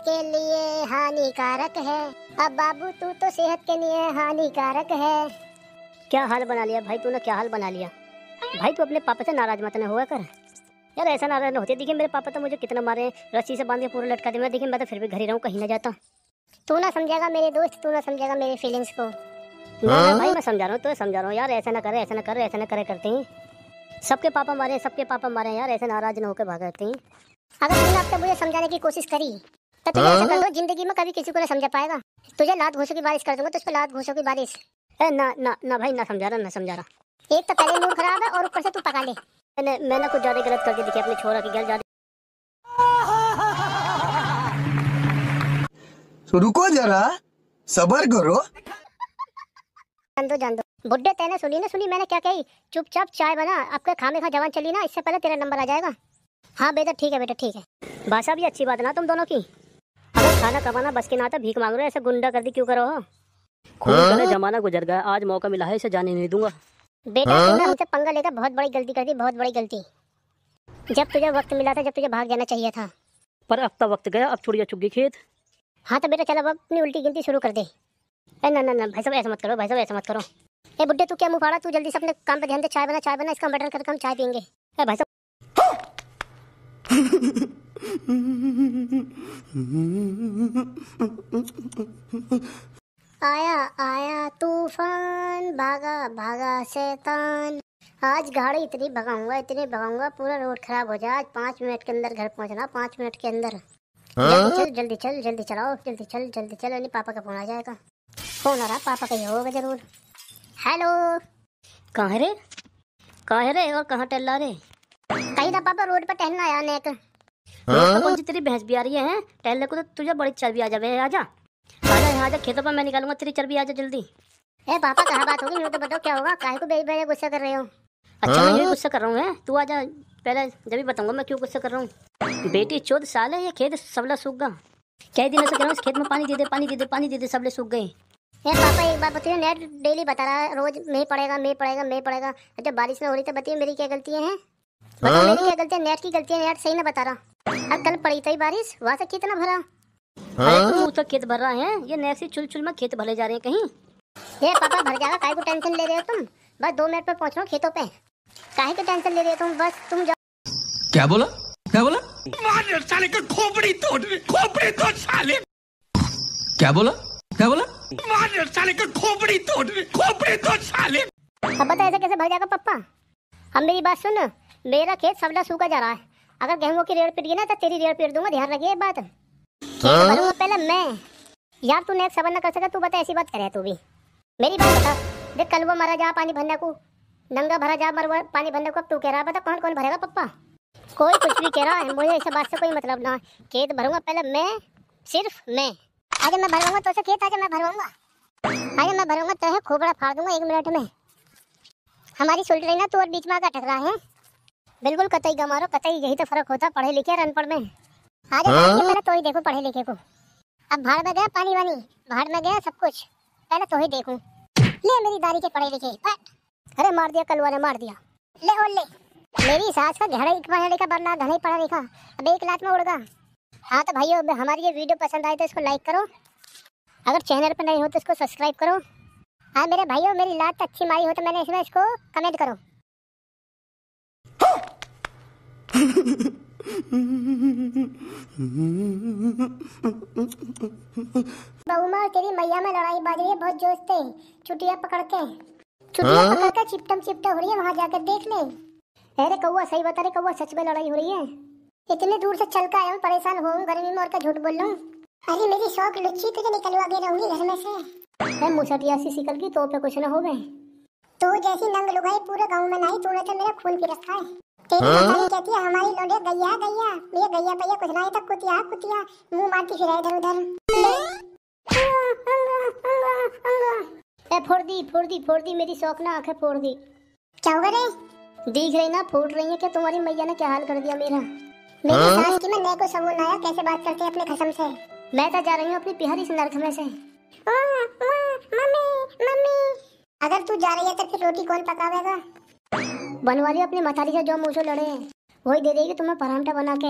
सेहत के लिए हानिकारक है अब बाबू तू तो सेहत के लिए हानिकारक है क्या हाल बना लिया भाई तूने क्या हाल बना लिया भाई तू अपने पापा से नाराज मत ना हुआ कर यार ऐसा नाराज ना होते देखिए मेरे पापा तो मुझे कितना मारे रस्सी से बांध के पूरा लटका दिया देखिए मैं तो फिर भी घर ही रहूँ कहीं ना जाता तू ना समझेगा मेरे दोस्त तू ना समझेगा मेरी फीलिंग्स को ना हाँ? भाई मैं समझा रहा हूँ तो समझा रहा हूँ यार ऐसा ना करे ऐसा ना करे ऐसा ना करे करते हैं सबके पापा मारे सबके पापा मारे यार ऐसे नाराज ना होकर भाग करते हैं अगर तुमने अब तक मुझे समझाने की कोशिश करी तो तुम ऐसा कर हाँ? दो जिंदगी में कभी किसी को ना समझा पाएगा तुझे लात घोषो की बारिश कर दूंगा तुझ तो पर लात घोषो की बारिश ए, ना ना ना भाई ना समझा रहा ना समझा रहा एक तो पहले मूड खराब है और ऊपर से तू पका ले मैंने मैंने कुछ ज्यादा गलत करके दिखे अपने छोरा की गल ज्यादा तो रुको जरा सबर करो जान दो जान दो बुढ़े तैने सुनी ना सुनी मैंने क्या कही चुपचाप चाय बना आपके खामे खा जवान चली ना इससे पहले तेरा नंबर आ जाएगा हाँ बेटा ठीक है बेटा ठीक है भाषा भी अच्छी बात ना तुम दोनों की खाना कमाना बस के ना भीख मांग रहे ऐसे गुंडा कर दी क्यों करो खून हाँ? जमाना गुजर गया आज मौका मिला है इसे जाने नहीं दूंगा बेटा हाँ? हमसे पंगा लेकर बहुत बड़ी गलती कर दी बहुत बड़ी गलती जब तुझे वक्त मिला था जब तुझे भाग जाना चाहिए था पर अब तो वक्त गया अब छुड़िया चुप गई खेत हाँ तो बेटा चलो अब अपनी उल्टी गिनती शुरू कर दे ए ना ना ना भाई साहब ऐसा मत करो भाई साहब ऐसा मत करो ए बुड्ढे तू क्या मुँह तू जल्दी से अपने काम पे ध्यान दे चाय बना चाय बना इसका मटर कर हम चाय पियेंगे ए भाई साहब आया आया तूफान भागा भागा शैतान आज गाड़ी इतनी भगाऊंगा इतनी भगाऊंगा पूरा रोड खराब हो जाए आज पाँच मिनट के अंदर घर पहुंचना पाँच मिनट के अंदर हाँ? चल जल्दी चल जल्दी चलाओ जल्दी चल जल्दी चल नहीं पापा का फोन आ जाएगा फोन आ रहा पापा का ही होगा जरूर हेलो कहाँ रे कहाँ रे और कहाँ टहल रहा रे कहीं ना पापा रोड पर टहलना आया नेक हाँ? तेरी भैंस भी आ रही है टहलने को तो तुझे बड़ी चर्बी आ जाए आजा आजा यहाँ आजा खेतों पर मैं निकालूंगा तेरी चर्बी आजा जल्दी ए पापा कहा बात होगी मेरे को बताओ क्या होगा काहे को बेच बेच गुस्सा कर रहे हो अच्छा मैं हाँ? गुस्सा कर रहा हूँ तू आजा पहले जब भी बताऊंगा मैं क्यों गुस्सा कर रहा हूँ बेटी चौदह साल है ये खेत सबला सूख गया कई दिन से कर रहा हूँ खेत में पानी दे दे पानी दे दे पानी दे दे सबले सूख गए यार पापा एक बात बताइए नेट डेली बता रहा है रोज मैं पड़ेगा मैं पड़ेगा मैं पड़ेगा जब अच्छा, बारिश में हो रही तो बताइए मेरी क्या गलतियाँ हैं हाँ? मेरी क्या गलतियाँ नेट की गलतियाँ नेट सही ना बता रहा अब कल पड़ी थी बारिश वहाँ से कितना भरा हाँ? तो खेत भर रहा है ये नैसी चुल चुल में खेत भरे जा रहे हैं कहीं ये पापा भर जाएगा काहे को टेंशन ले रहे हो तुम बस दो मिनट पर पहुँच रहा खेतों पे काहे को टेंशन ले रहे हो तुम बस तुम जाओ क्या बोला क्या बोला साले का खोपड़ी तोड़ खोपड़ी तोड़ साले क्या बोला क्या बोला साले का खोपड़ी तोड़ खोपड़ी तोड़ साले अब बता ऐसे कैसे भर जाएगा पापा हम मेरी बात सुन मेरा खेत सबला सूखा जा रहा है अगर गेहूं की रेड़ पीट गई ना तो तेरी रेड़ पीट दूंगा ध्यान रखिए ये बात करूंगा हाँ? तो पहले मैं यार तू नेक्स्ट सबर ना कर सका तू बता ऐसी बात करे तू भी मेरी बात बता देख कल वो मरा जा पानी भरने को नंगा भरा जा मरवा पानी भरने को अब तू कह रहा बता कौन कौन भरेगा पप्पा कोई कुछ भी कह रहा है मुझे इस बात से कोई मतलब ना खेत भरूंगा पहले मैं सिर्फ मैं आज मैं भरवाऊंगा तो से खेत आज मैं भरवाऊंगा आज मैं भरूंगा तो है खोपड़ा फाड़ दूंगा एक मिनट में हमारी शोल्डर ना तू और बीच में आकर टकरा है बिल्कुल कतई गमा रो कतई यही तो फर्क होता पढ़े लिखे और अनपढ़ में आगे हाँ? मैंने तो ही देखो पढ़े लिखे को अब भाड़ में गया पानी वानी भाड़ में गया सब कुछ पहले तो ही देखूं ले मेरी दारी के पढ़े लिखे अरे मार दिया कलवा ने मार दिया ले ओ ले मेरी सास का घड़ा एक पढ़ा लिखा बनना घड़ा पढ़ा लिखा अब एक लात में उड़गा हाँ तो भाइयों हमारी ये वीडियो पसंद आए तो इसको लाइक करो अगर चैनल पर नहीं हो तो इसको सब्सक्राइब करो हाँ मेरे भाइयों मेरी लात अच्छी मारी हो तो मैंने इसमें इसको कमेंट करो बहुमा तेरी मैया में लड़ाई बाज रही है बहुत जोश से छुट्टियां पकड़ के छुट्टियां हाँ? पकड़ के चिपटम चिपटा हो रही है वहाँ जाकर देख ले अरे कौआ सही बता रहे कौआ सच में लड़ाई हो रही है इतने दूर से चल कर आया हूँ परेशान हो गर्मी में और का झूठ बोल लू अरे मेरी शौक लुच्ची तुझे निकलवा दे रहूंगी घर में से मुसटिया से सिकल की तो पे कुछ ना हो गए तो जैसी नंग लुगाई पूरे गांव में नहीं तूने तो मेरा खून पी रखा है हाँ? कहती है हमारी लोडे गैया गैया गैया कुछ ना तो कुतिया कुतिया मुंह मारती फिरा इधर उधर ए फोड़ दी फोड़ दी फोड़ दी मेरी शौक ना आंखें फोड़ दी क्या हो रे देख रही ना रही है तुम्हारी मैया ने क्या हाल कर दिया मेरा मेरी हाँ? सास की मैं को सबूत लाया कैसे बात करते अपने खसम से मैं तो जा रही हूँ अपनी प्यारी से नरक में से मम्मी मम्मी अगर तू जा रही है तो फिर रोटी कौन पकावेगा बनवा लिया अपने मथारी से जो मुझे लड़े हैं वही दे देगी तुम्हें परांठा बना के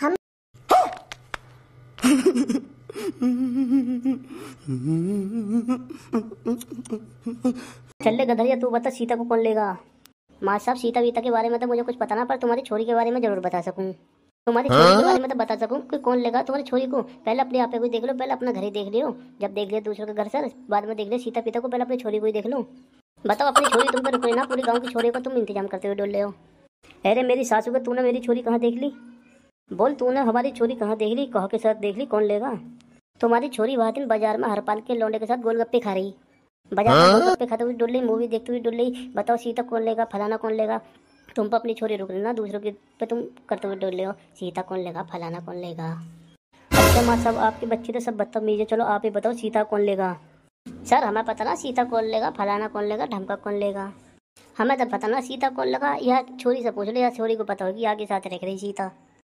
हम चल गधरिया तू बता सीता को कौन लेगा माँ साहब सीता वीता के बारे में तो मुझे कुछ पता ना पर तुम्हारी छोरी के बारे में जरूर बता सकूँ तुम्हारी छोरी के बारे में तो बता सकूँ कि कौन लेगा तुम्हारी छोरी को पहले अपने आप को देख लो पहले अपना घर ही देख लियो जब देख लिया दूसरों के घर से बाद में देख लिया सीता पिता को पहले अपनी छोरी को ही देख लो बताओ अपनी छोरी तुम पर रुके ना पूरे गांव की छोरे को तुम इंतजाम करते हुए डोल रहे हो अरे मेरी सासू को तूने मेरी छोरी कहाँ देख ली बोल तूने हमारी छोरी कहाँ देख ली कह के साथ देख ली कौन लेगा तुम्हारी छोरी वह दिन बाजार में हरपाल के लौंडे के साथ गोलगप्पे खा रही बाजार में हाँ? गोलगप्पे खाते हुए डुल रही मूवी देखते हुए डुल रही बताओ सीता कौन लेगा फलाना कौन लेगा तुम पर अपनी छोरी रुक लेना दूसरों के पे तुम करते हुए डुल रहे हो सीता कौन लेगा फलाना कौन लेगा अच्छा माँ सब आपकी बच्ची तो सब बदतमीज है चलो आप ही बताओ सीता कौन लेगा सर हमें पता ना सीता कौन लेगा फलाना कौन लेगा ढमका कौन लेगा हमें तो पता ना सीता कौन लगा यह छोरी से पूछ लो या छोरी को पता होगी आगे साथ रख रही सीता